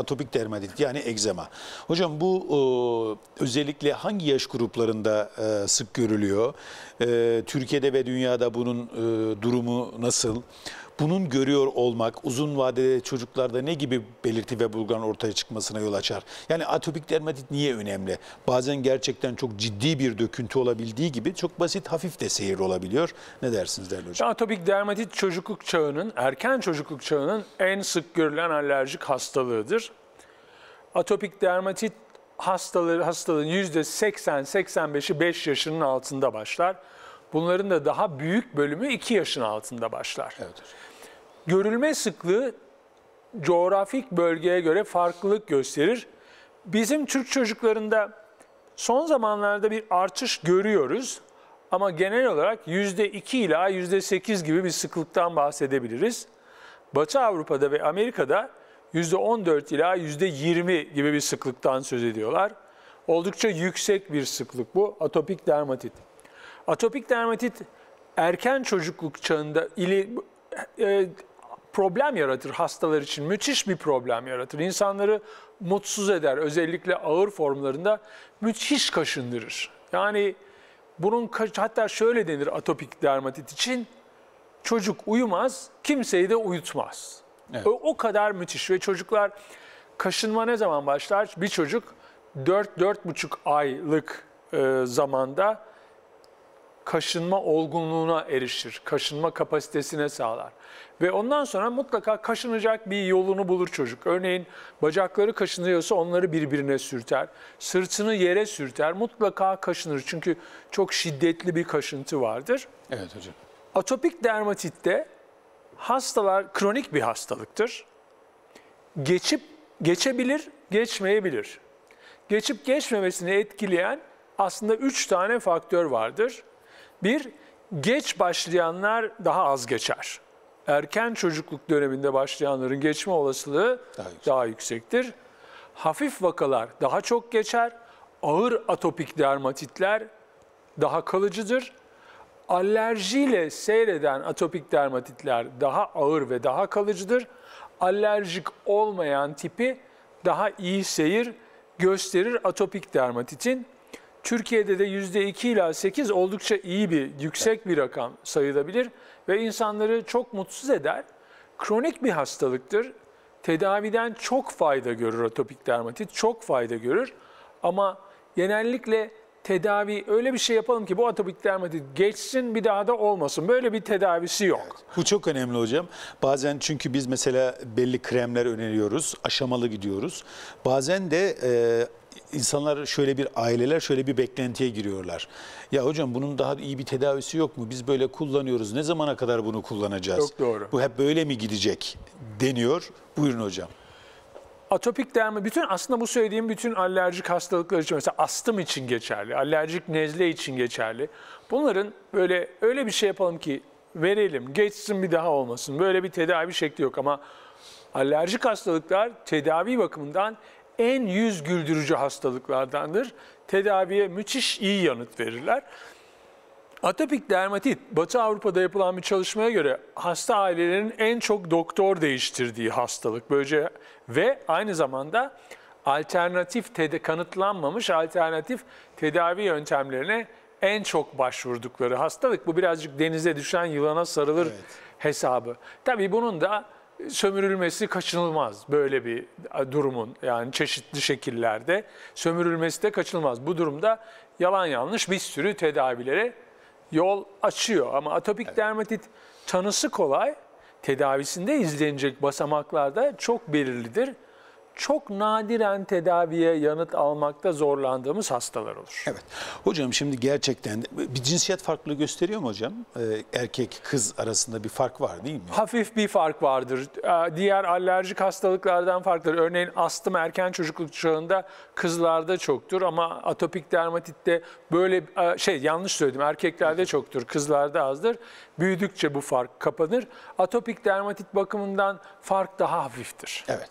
atopik dermatit yani egzema. Hocam bu e, özellikle hangi yaş gruplarında e, sık görülüyor? E, Türkiye'de ve dünyada bunun durumu nasıl? bunun görüyor olmak uzun vadede çocuklarda ne gibi belirti ve bulgan ortaya çıkmasına yol açar? Yani atopik dermatit niye önemli? Bazen gerçekten çok ciddi bir döküntü olabildiği gibi çok basit hafif de seyir olabiliyor. Ne dersiniz değerli hocam? Atopik dermatit çocukluk çağının, erken çocukluk çağının en sık görülen alerjik hastalığıdır. Atopik dermatit hastaları hastalığın %80-85'i 5 yaşının altında başlar. Bunların da daha büyük bölümü 2 yaşın altında başlar. Evet. Görülme sıklığı coğrafik bölgeye göre farklılık gösterir. Bizim Türk çocuklarında son zamanlarda bir artış görüyoruz ama genel olarak %2 ila %8 gibi bir sıklıktan bahsedebiliriz. Batı Avrupa'da ve Amerika'da %14 ila %20 gibi bir sıklıktan söz ediyorlar. Oldukça yüksek bir sıklık bu atopik dermatit. Atopik dermatit erken çocukluk çağında ili e, problem yaratır hastalar için. Müthiş bir problem yaratır. İnsanları mutsuz eder. Özellikle ağır formlarında müthiş kaşındırır. Yani bunun hatta şöyle denir atopik dermatit için. Çocuk uyumaz, kimseyi de uyutmaz. Evet. O, o kadar müthiş ve çocuklar kaşınma ne zaman başlar? Bir çocuk 4-4,5 aylık e, zamanda kaşınma olgunluğuna erişir, kaşınma kapasitesine sağlar. Ve ondan sonra mutlaka kaşınacak bir yolunu bulur çocuk. Örneğin bacakları kaşınıyorsa onları birbirine sürter, sırtını yere sürter, mutlaka kaşınır. Çünkü çok şiddetli bir kaşıntı vardır. Evet hocam. Atopik dermatitte hastalar kronik bir hastalıktır. Geçip geçebilir, geçmeyebilir. Geçip geçmemesini etkileyen aslında üç tane faktör vardır. Bir, geç başlayanlar daha az geçer. Erken çocukluk döneminde başlayanların geçme olasılığı daha, yüksek. daha yüksektir. Hafif vakalar daha çok geçer. Ağır atopik dermatitler daha kalıcıdır. Alerjiyle seyreden atopik dermatitler daha ağır ve daha kalıcıdır. Alerjik olmayan tipi daha iyi seyir gösterir atopik dermatitin. Türkiye'de de yüzde iki ila sekiz oldukça iyi bir, yüksek bir rakam sayılabilir ve insanları çok mutsuz eder. Kronik bir hastalıktır. Tedaviden çok fayda görür atopik dermatit, çok fayda görür. Ama genellikle tedavi öyle bir şey yapalım ki bu atopik dermatit geçsin bir daha da olmasın. Böyle bir tedavisi yok. Evet, bu çok önemli hocam. Bazen çünkü biz mesela belli kremler öneriyoruz. Aşamalı gidiyoruz. Bazen de e, insanlar şöyle bir aileler şöyle bir beklentiye giriyorlar. Ya hocam bunun daha iyi bir tedavisi yok mu? Biz böyle kullanıyoruz. Ne zamana kadar bunu kullanacağız? Çok doğru. Bu hep böyle mi gidecek deniyor. Buyurun hocam. Atopik dermi bütün aslında bu söylediğim bütün alerjik hastalıklar için mesela astım için geçerli, alerjik nezle için geçerli. Bunların böyle öyle bir şey yapalım ki verelim, geçsin bir daha olmasın. Böyle bir tedavi şekli yok ama alerjik hastalıklar tedavi bakımından en yüz güldürücü hastalıklardandır. Tedaviye müthiş iyi yanıt verirler. Atopik dermatit, Batı Avrupa'da yapılan bir çalışmaya göre hasta ailelerin en çok doktor değiştirdiği hastalık. Böylece ve aynı zamanda alternatif kanıtlanmamış alternatif tedavi yöntemlerine en çok başvurdukları hastalık. Bu birazcık denize düşen yılana sarılır evet. hesabı. Tabii bunun da sömürülmesi kaçınılmaz böyle bir durumun yani çeşitli şekillerde sömürülmesi de kaçınılmaz. Bu durumda yalan yanlış bir sürü tedavilere yol açıyor ama atopik evet. dermatit tanısı kolay, tedavisinde izlenecek basamaklarda çok belirlidir çok nadiren tedaviye yanıt almakta zorlandığımız hastalar olur. Evet. Hocam şimdi gerçekten bir cinsiyet farklılığı gösteriyor mu hocam? Ee, erkek kız arasında bir fark var değil mi? Hafif bir fark vardır. Ee, diğer alerjik hastalıklardan farklıdır. Örneğin astım erken çocukluk çağında kızlarda çoktur ama atopik dermatitte böyle e, şey yanlış söyledim. Erkeklerde çoktur, kızlarda azdır. Büyüdükçe bu fark kapanır. Atopik dermatit bakımından fark daha hafiftir. Evet.